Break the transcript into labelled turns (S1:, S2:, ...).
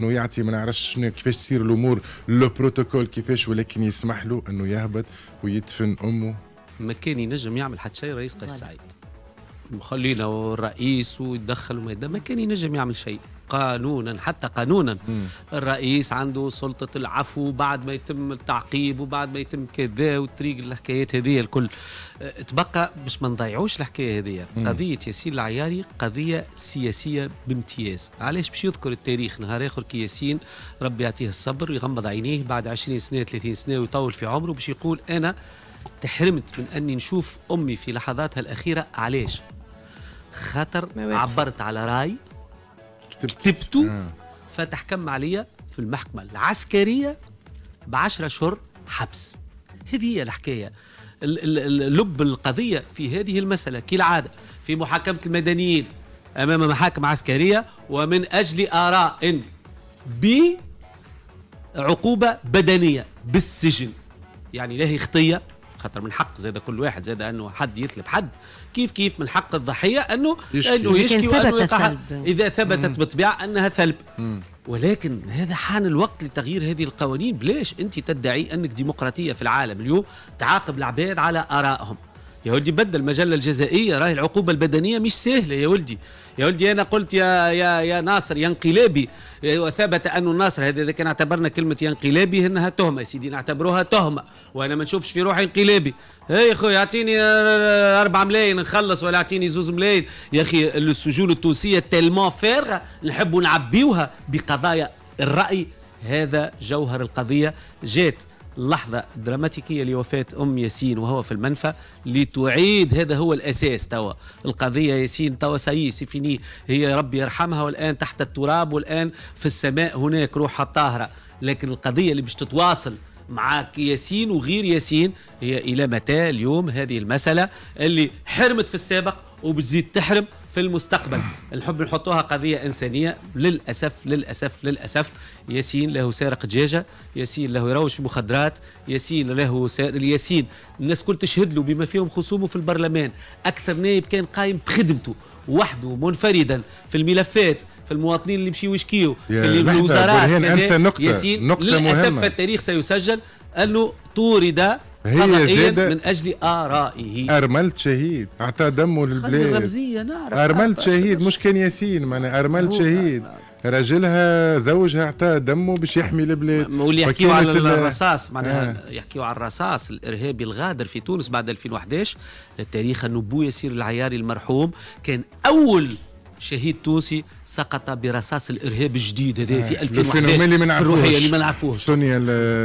S1: انه يعطي ما نعرفش شنو كيفاش تصير الامور لو بروتوكول كيفاش ولكن يسمح له انه يهبط ويدفن امه
S2: ما كان ينجم يعمل حتى شيء رئيس قيس سعيد وخلينا الرئيس ويتدخل وما ما كان ينجم يعمل شيء قانونا حتى قانونا الرئيس عنده سلطة العفو بعد ما يتم التعقيب وبعد ما يتم كذا وتريق الحكايات هذه الكل أه، تبقى باش ما نضيعوش الحكاية هذه قضية ياسين العياري قضية سياسية بامتياز علاش باش يذكر التاريخ نهار آخر كي ياسين ربي يعطيه الصبر يغمض عينيه بعد 20 سنة 30 سنة ويطول في عمره باش يقول أنا تحرمت من أني نشوف أمي في لحظاتها الأخيرة علاش خاطر عبرت على راي كتبته آه. فتحكم عليا في المحكمة العسكرية بعشرة أشهر حبس هذه هي الحكاية لب القضية في هذه المسألة كالعادة في محاكمة المدنيين أمام محاكم عسكرية ومن أجل آراء ب عقوبه بدنية بالسجن يعني لا هي خطية خاطر من حق زاد كل واحد زاد انه حد يطلب حد كيف كيف من حق الضحيه انه يشكي. انه يشكي وانه يقع اذا ثبتت بالطبيعه انها ثلب مم. ولكن هذا حان الوقت لتغيير هذه القوانين بلاش انت تدعي انك ديمقراطيه في العالم اليوم تعاقب العباد على ارائهم يا ولدي بدل المجله الجزائيه راهي العقوبه البدنيه مش سهله يا ولدي يا ولدي انا قلت يا يا يا ناصر يا انقلابي إيه، وثبت انه ناصر هذا اذا كان اعتبرنا كلمه يا انقلابي انها تهمه يا سيدي نعتبروها تهمه وانا ما نشوفش في روحي انقلابي إيه يا خويا اعطيني 4 آه، آه، ملايين نخلص ولا اعطيني زوز ملايين يا اخي السجون التونسيه تيلمون فارغه نحبوا نعبيوها بقضايا الراي هذا جوهر القضيه جات اللحظة الدراماتيكية لوفاة أم ياسين وهو في المنفى لتعيد هذا هو الأساس توا القضية ياسين توا سي سيفيني هي ربي يرحمها والآن تحت التراب والآن في السماء هناك روحها طاهرة لكن القضية اللي باش تتواصل معاك ياسين وغير ياسين هي إلى متى اليوم هذه المسألة اللي حرمت في السابق وبتزيد تحرم في المستقبل الحب نحطوها قضية إنسانية للأسف للأسف للأسف ياسين له سارق دجاجة ياسين له يروش مخدرات ياسين له سارق ياسين الناس كل تشهد له بما فيهم خصومه في البرلمان أكثر نائب كان قايم بخدمته وحده منفردا في الملفات في المواطنين اللي مشيوا يشكيوا في الوزارات ياسين نقطة للأسف مهمة. التاريخ سيسجل أنه طورد
S1: هي زيد من
S2: أجل آرائه
S1: أرملت شهيد أعطى دمه للبلاد
S2: نعرف أرملت
S1: شهيد مش كان ياسين معناها أرملت نعم، شهيد نعم. راجلها زوجها اعطى دمه باش يحمي البلاد واللي يحكيوا على الرصاص معناها آه.
S2: يحكيوا على الرصاص الارهابي الغادر في تونس بعد 2011 للتاريخ انه بو العياري المرحوم كان اول شهيد تونسي سقط برصاص الارهاب الجديد هذا آه. في 2011 الفينومين اللي ما نعرفوش الروحيه اللي ما
S1: نعرفوهش